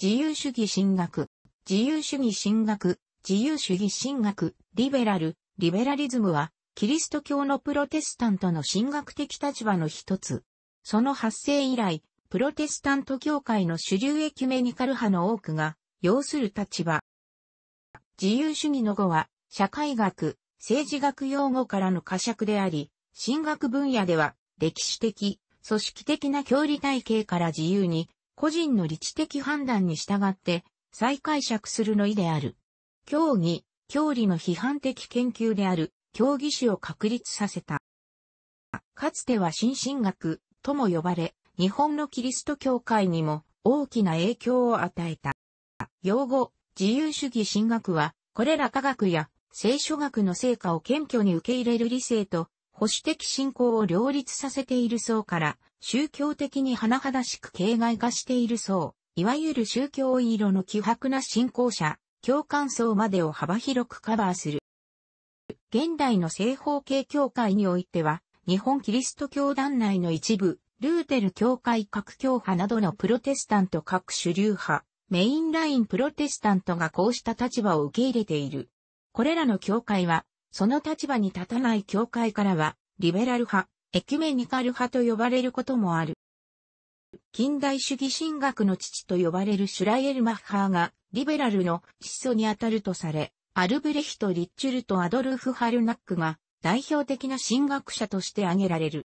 自由主義進学、自由主義進学、自由主義進学、リベラル、リベラリズムは、キリスト教のプロテスタントの神学的立場の一つ。その発生以来、プロテスタント教会の主流エキュメニカル派の多くが、要する立場。自由主義の語は、社会学、政治学用語からの呵責であり、進学分野では、歴史的、組織的な教理体系から自由に、個人の理知的判断に従って再解釈するの意である。競技、競技の批判的研究である競技史を確立させた。かつては新進学とも呼ばれ、日本のキリスト教会にも大きな影響を与えた。用語、自由主義進学は、これら科学や聖書学の成果を謙虚に受け入れる理性と保守的信仰を両立させている層から、宗教的に甚だしく形骸化している層、いわゆる宗教色の希薄な信仰者、共感層までを幅広くカバーする。現代の正方形教会においては、日本キリスト教団内の一部、ルーテル教会各教派などのプロテスタント各主流派、メインラインプロテスタントがこうした立場を受け入れている。これらの教会はその立場に立たない教会からは、リベラル派、エキュメニカル派と呼ばれることもある。近代主義神学の父と呼ばれるシュライエルマッハーが、リベラルの始祖にあたるとされ、アルブレヒト・リッチュルとアドルフ・ハルナックが代表的な神学者として挙げられる。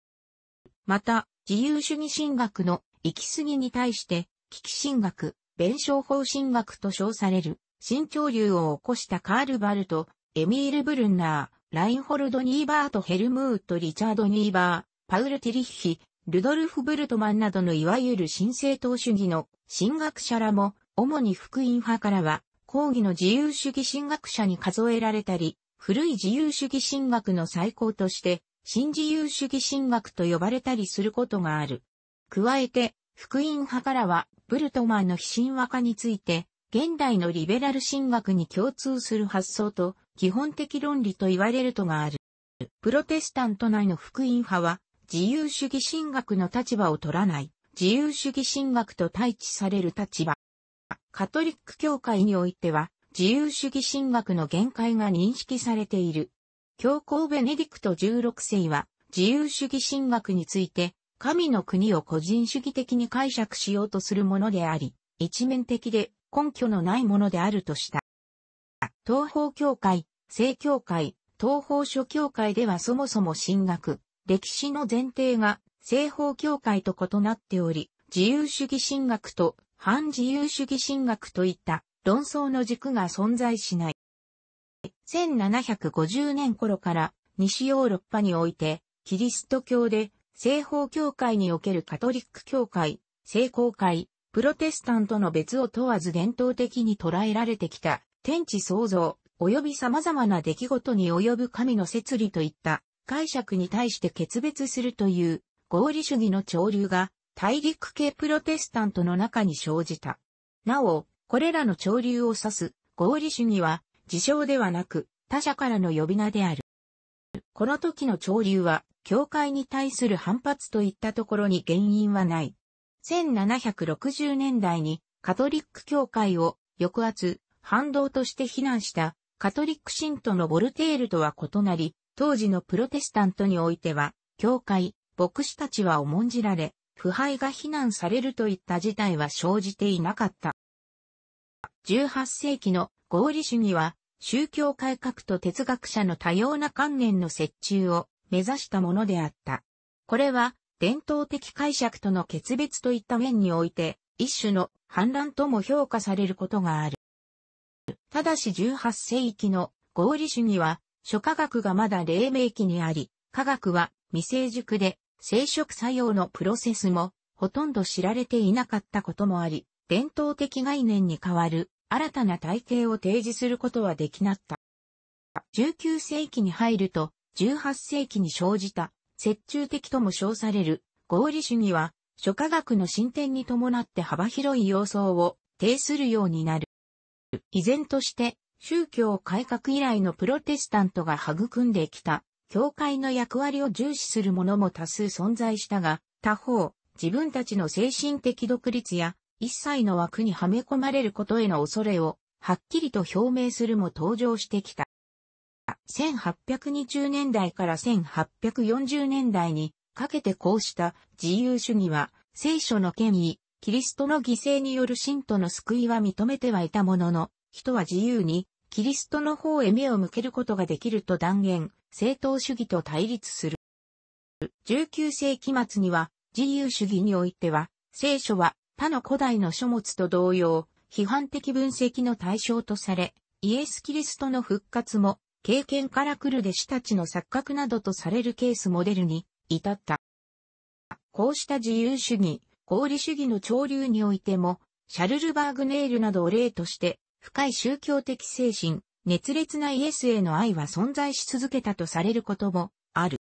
また、自由主義神学の行き過ぎに対して、危機神学、弁証法神学と称される、新潮流を起こしたカール・バルト、エミール・ブルンナー、ラインホルド・ニーバート・ヘルムート・リチャード・ニーバー、パウル・ティリッヒ、ルドルフ・ブルトマンなどのいわゆる新政党主義の神学者らも、主に福音派からは、抗議の自由主義神学者に数えられたり、古い自由主義神学の最高として、新自由主義神学と呼ばれたりすることがある。加えて、福音派からは、ブルトマンの非神話化について、現代のリベラル神学に共通する発想と基本的論理と言われるとがある。プロテスタント内の福音派は、自由主義神学の立場を取らない、自由主義神学と対置される立場。カトリック教会においては、自由主義神学の限界が認識されている。教皇ベネディクト16世は、自由主義神学について、神の国を個人主義的に解釈しようとするものであり、一面的で根拠のないものであるとした。東方教会、正教会、東方諸教会ではそもそも神学、歴史の前提が西方教会と異なっており、自由主義神学と反自由主義神学といった論争の軸が存在しない。1750年頃から西ヨーロッパにおいて、キリスト教で西方教会におけるカトリック教会、聖公会、プロテスタントの別を問わず伝統的に捉えられてきた天地創造、及び様々な出来事に及ぶ神の摂理といった解釈に対して決別するという合理主義の潮流が大陸系プロテスタントの中に生じた。なお、これらの潮流を指す合理主義は自称ではなく他者からの呼び名である。この時の潮流は教会に対する反発といったところに原因はない。1760年代にカトリック教会を抑圧、反動として非難したカトリック信徒のボルテールとは異なり、当時のプロテスタントにおいては、教会、牧師たちは重んじられ、腐敗が非難されるといった事態は生じていなかった。18世紀の合理主義は、宗教改革と哲学者の多様な観念の折衷を目指したものであった。これは、伝統的解釈との決別といった面において、一種の反乱とも評価されることがある。ただし18世紀の合理主義は、諸科学がまだ黎明期にあり、科学は未成熟で、生殖作用のプロセスも、ほとんど知られていなかったこともあり、伝統的概念に代わる新たな体系を提示することはできなった。19世紀に入ると、18世紀に生じた、折衷的とも称される合理主義は、諸科学の進展に伴って幅広い様相を呈するようになる。依然として宗教改革以来のプロテスタントが育んできた教会の役割を重視する者も多数存在したが、他方、自分たちの精神的独立や一切の枠にはめ込まれることへの恐れをはっきりと表明するも登場してきた。1820年代から1840年代にかけてこうした自由主義は聖書の権威、キリストの犠牲による信徒の救いは認めてはいたものの、人は自由に、キリストの方へ目を向けることができると断言、正当主義と対立する。19世紀末には、自由主義においては、聖書は他の古代の書物と同様、批判的分析の対象とされ、イエス・キリストの復活も、経験から来る弟子たちの錯覚などとされるケースモデルに至った。こうした自由主義、合理主義の潮流においても、シャルル・バーグネイルなどを例として、深い宗教的精神、熱烈なイエスへの愛は存在し続けたとされることもある。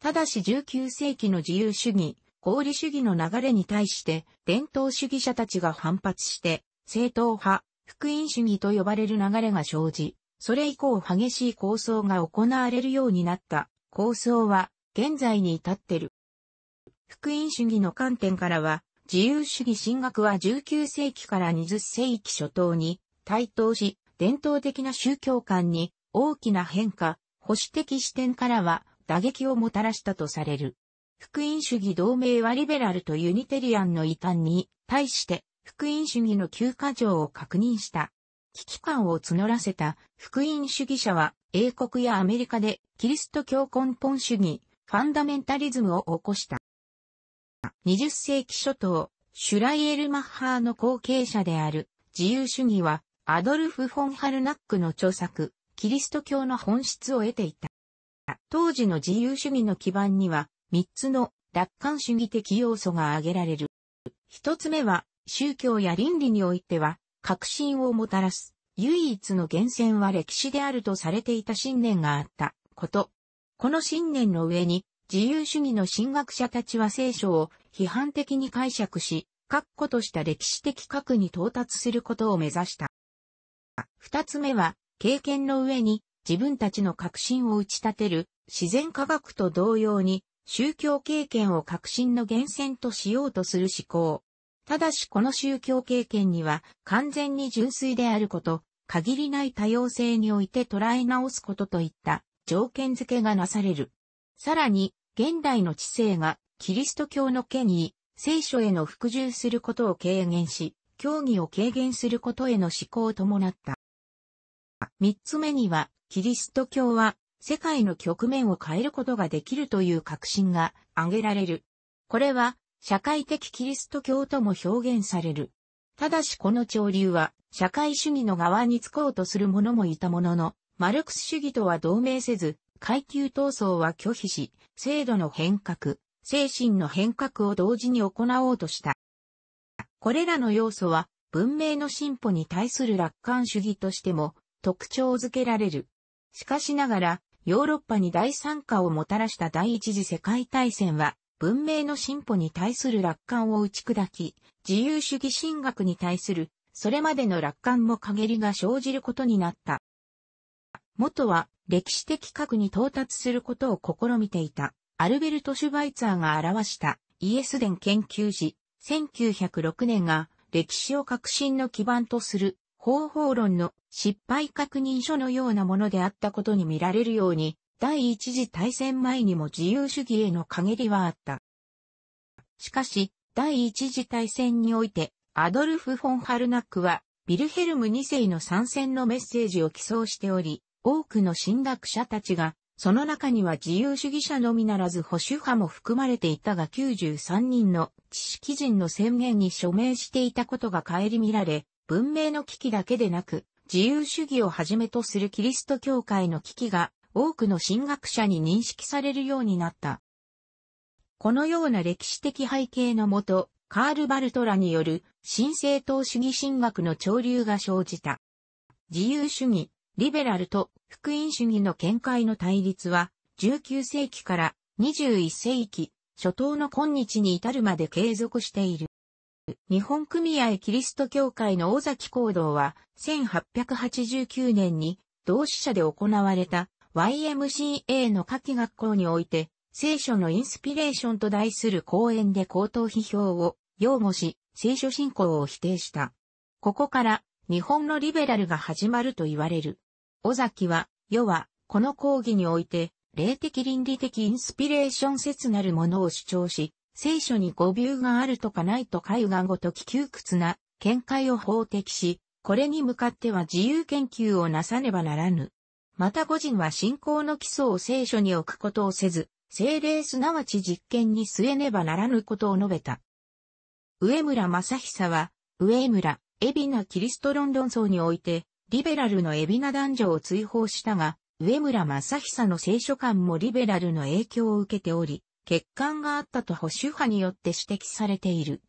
ただし19世紀の自由主義、合理主義の流れに対して、伝統主義者たちが反発して、正統派、福音主義と呼ばれる流れが生じ、それ以降激しい構想が行われるようになった。構想は現在に至ってる。福音主義の観点からは、自由主義進学は19世紀から20世紀初頭に台頭し、伝統的な宗教観に大きな変化、保守的視点からは打撃をもたらしたとされる。福音主義同盟はリベラルとユニテリアンの異端に対して福音主義の休暇状を確認した。危機感を募らせた福音主義者は英国やアメリカでキリスト教根本主義、ファンダメンタリズムを起こした。20世紀初頭、シュライエルマッハーの後継者である自由主義は、アドルフ・フォン・ハルナックの著作、キリスト教の本質を得ていた。当時の自由主義の基盤には、3つの楽観主義的要素が挙げられる。1つ目は、宗教や倫理においては、革新をもたらす、唯一の源泉は歴史であるとされていた信念があったこと。この信念の上に、自由主義の神学者たちは聖書を批判的に解釈し、確固とした歴史的核に到達することを目指した。二つ目は、経験の上に自分たちの確信を打ち立てる自然科学と同様に宗教経験を確信の源泉としようとする思考。ただしこの宗教経験には完全に純粋であること、限りない多様性において捉え直すことといった条件付けがなされる。さらに、現代の知性がキリスト教の権威、聖書への服従することを軽減し、教義を軽減することへの思考を伴った。三つ目には、キリスト教は世界の局面を変えることができるという確信が挙げられる。これは、社会的キリスト教とも表現される。ただしこの潮流は、社会主義の側につこうとする者もいたものの、マルクス主義とは同盟せず、階級闘争は拒否し、制度の変革、精神の変革を同時に行おうとした。これらの要素は文明の進歩に対する楽観主義としても特徴づけられる。しかしながら、ヨーロッパに大参加をもたらした第一次世界大戦は、文明の進歩に対する楽観を打ち砕き、自由主義進学に対する、それまでの楽観も陰りが生じることになった。元は歴史的核に到達することを試みていた、アルベルト・シュバイツァーが表したイエス伝研究時、1906年が歴史を革新の基盤とする方法論の失敗確認書のようなものであったことに見られるように、第一次大戦前にも自由主義への陰りはあった。しかし、第一次大戦において、アドルフ・フォン・ハルナックは、ビルヘルム2世の参戦のメッセージを寄贈しており、多くの進学者たちが、その中には自由主義者のみならず保守派も含まれていたが93人の知識人の宣言に署名していたことが顧みられ、文明の危機だけでなく、自由主義をはじめとするキリスト教会の危機が多くの神学者に認識されるようになった。このような歴史的背景のもと、カール・バルトラによる新政党主義神学の潮流が生じた。自由主義、リベラルと福音主義の見解の対立は、19世紀から21世紀、初頭の今日に至るまで継続している。日本組合キリスト教会の尾崎行動は、1889年に同志社で行われた YMCA の夏季学校において、聖書のインスピレーションと題する講演で口頭批評を擁護し、聖書信仰を否定した。ここから日本のリベラルが始まると言われる。尾崎は、世は、この講義において、霊的倫理的インスピレーション説なるものを主張し、聖書に語尾があるとかないとかいうがごとき窮屈な見解を法的し、これに向かっては自由研究をなさねばならぬ。また個人は信仰の基礎を聖書に置くことをせず、精霊すなわち実験に据えねばならぬことを述べた。上村正久は、上村、海老名キリスト論論争において、リベラルの海老名男女を追放したが、上村正久の聖書館もリベラルの影響を受けており、欠陥があったと保守派によって指摘されている。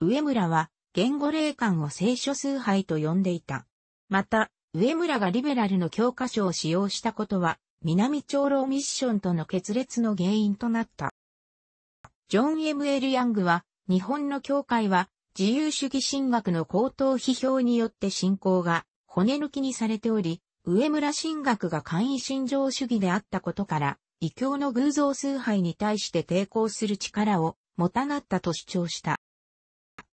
上村は、言語霊感を聖書崇拝と呼んでいた。また、上村がリベラルの教科書を使用したことは、南長老ミッションとの決裂の原因となった。ジョン・ M.L. ヤングは、日本の教会は、自由主義神学の高等批評によって信仰が骨抜きにされており、上村神学が簡易心情主義であったことから、異教の偶像崇拝に対して抵抗する力を持たなったと主張した。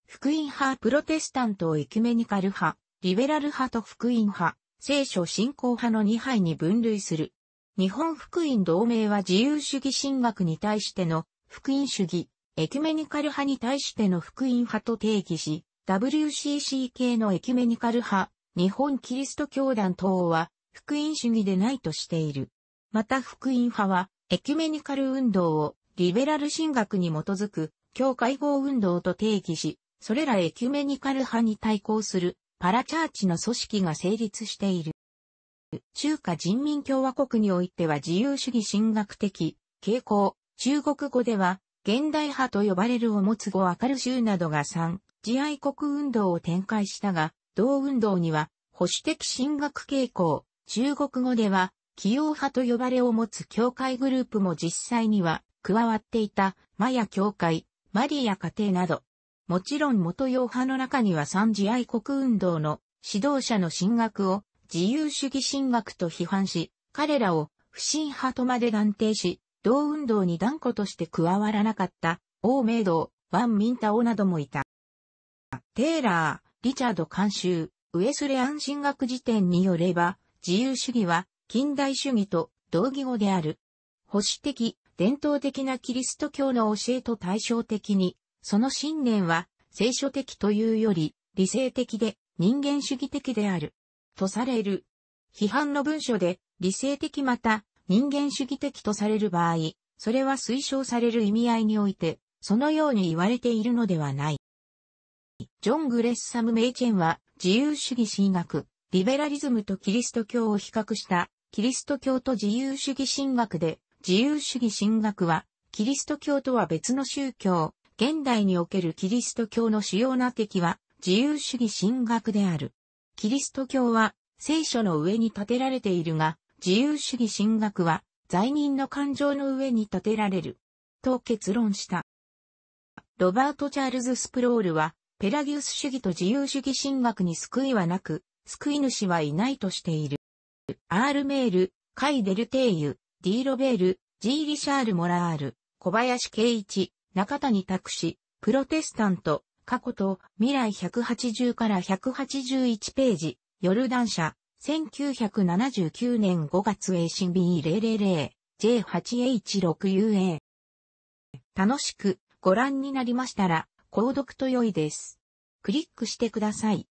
福音派プロテスタントをイキメニカル派、リベラル派と福音派、聖書信仰派の2派に分類する。日本福音同盟は自由主義神学に対しての福音主義、エキュメニカル派に対しての福音派と定義し、WCC 系のエキュメニカル派、日本キリスト教団等は、福音主義でないとしている。また福音派は、エキュメニカル運動を、リベラル神学に基づく、教会合運動と定義し、それらエキュメニカル派に対抗する、パラチャーチの組織が成立している。中華人民共和国においては自由主義神学的傾向、中国語では現代派と呼ばれるを持つ語明るル州などが3、自愛国運動を展開したが、同運動には保守的進学傾向、中国語では起用派と呼ばれを持つ教会グループも実際には加わっていたマヤ教会、マリア家庭など、もちろん元洋派の中には三次愛国運動の指導者の進学を自由主義進学と批判し、彼らを不信派とまで断定し、同運動に断固として加わらなかった、王明道、ワン・ミンタオなどもいた。テーラー、リチャード監修、ウエスレアン神学辞典によれば、自由主義は近代主義と同義語である。保守的、伝統的なキリスト教の教えと対照的に、その信念は聖書的というより理性的で人間主義的である。とされる。批判の文書で理性的また人間主義的とされる場合、それは推奨される意味合いにおいて、そのように言われているのではない。ジョン・グレッサム・メイチェンは、自由主義神学、リベラリズムとキリスト教を比較した、キリスト教と自由主義神学で、自由主義神学は、キリスト教とは別の宗教、現代におけるキリスト教の主要な敵は、自由主義神学である。キリスト教は、聖書の上に立てられているが、自由主義神学は、罪人の感情の上に立てられる。と結論した。ロバート・チャールズ・スプロールは、ペラギウス主義と自由主義神学に救いはなく、救い主はいないとしている。アール・メール、カイ・デルテイユ、ディ・ー・ロベール、ジー・リシャール・モラール、小林圭一、中谷拓司、プロテスタント、過去と未来180から181ページ、ヨルダン社、1979年5月 ACB000J8H6UA。楽しくご覧になりましたら、購読と良いです。クリックしてください。